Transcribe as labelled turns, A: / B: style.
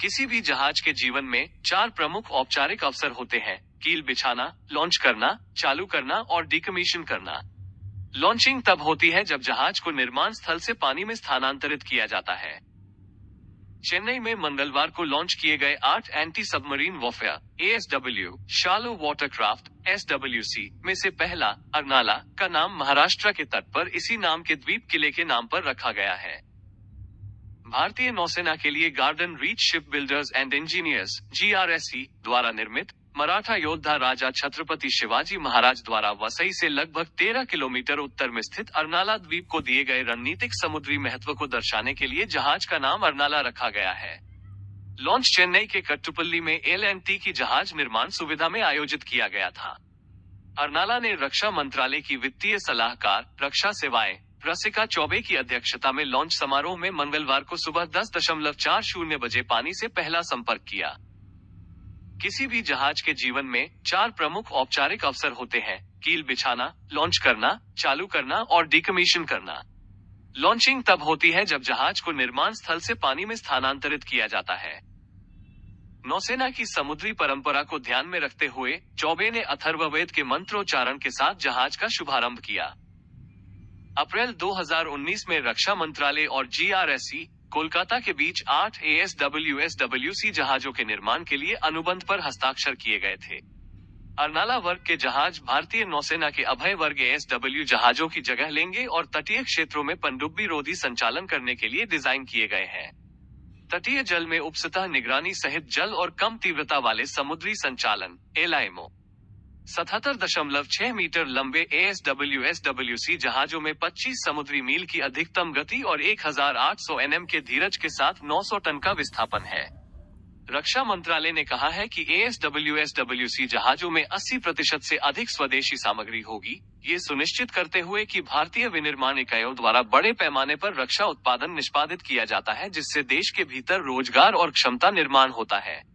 A: किसी भी जहाज के जीवन में चार प्रमुख औपचारिक अवसर होते हैं कील बिछाना लॉन्च करना चालू करना और डिकमीशन करना लॉन्चिंग तब होती है जब जहाज को निर्माण स्थल से पानी में स्थानांतरित किया जाता है चेन्नई में मंगलवार को लॉन्च किए गए आठ anti submarine warfare A S W shallow watercraft S W C में से पहला अरनाला का नाम महाराष्ट्र के तट पर इसी नाम के द्वीप किले के नाम पर रखा गया है भारतीय नौसेना के लिए Garden Reach Ship Builders and Engineers जी द्वारा निर्मित मराठा योद्धा राजा छत्रपति शिवाजी महाराज द्वारा वसई से लगभग 13 किलोमीटर उत्तर में स्थित अरनाला द्वीप को दिए गए रणनीतिक समुद्री महत्व को दर्शाने के लिए जहाज का नाम अरनाला रखा गया है लॉन्च चेन्नई के कट्टुपल्ली में एल एंड टी की जहाज निर्माण सुविधा में आयोजित किया गया था अरनाला ने रक्षा मंत्रालय की वित्तीय सलाहकार रक्षा सेवाएं रसिका चौबे की अध्यक्षता में लॉन्च समारोह में मंगलवार को सुबह दस दशमलव चार शून्य बजे पानी से पहला संपर्क किया किसी भी जहाज के जीवन में चार प्रमुख औपचारिक अवसर होते हैं कील बिछाना लॉन्च करना चालू करना और डिकमीशन करना लॉन्चिंग तब होती है जब जहाज को निर्माण स्थल से पानी में स्थानांतरित किया जाता है नौसेना की समुद्री परंपरा को ध्यान में रखते हुए चौबे ने अथर्ववेद के मंत्रोच्चारण के साथ जहाज का शुभारंभ किया अप्रैल 2019 में रक्षा मंत्रालय और जी e कोलकाता के बीच आठ A S W S W C जहाजों के निर्माण के लिए अनुबंध पर हस्ताक्षर किए गए थे अरनाला वर्ग के जहाज भारतीय नौसेना के अभय वर्ग एस डब्ल्यू जहाजों की जगह लेंगे और तटीय क्षेत्रों में पनडुब्बी रोधी संचालन करने के लिए डिजाइन किए गए हैं तटीय जल में उपसतह निगरानी सहित जल और कम तीव्रता वाले समुद्री संचालन एलाइमो सतहत्तर दशमलव छह मीटर लंबे S W S W C जहाजों में पच्चीस समुद्री मील की अधिकतम गति और एक हजार आठ सौ एन एम के धीरज के साथ नौ सौ टन का विस्थापन है रक्षा मंत्रालय ने कहा है कि S W S W C जहाजों में अस्सी प्रतिशत ऐसी अधिक स्वदेशी सामग्री होगी ये सुनिश्चित करते हुए कि भारतीय विनिर्माण इकाइयों द्वारा बड़े पैमाने पर रक्षा उत्पादन निष्पादित किया जाता है जिससे देश के भीतर रोजगार और क्षमता निर्माण होता है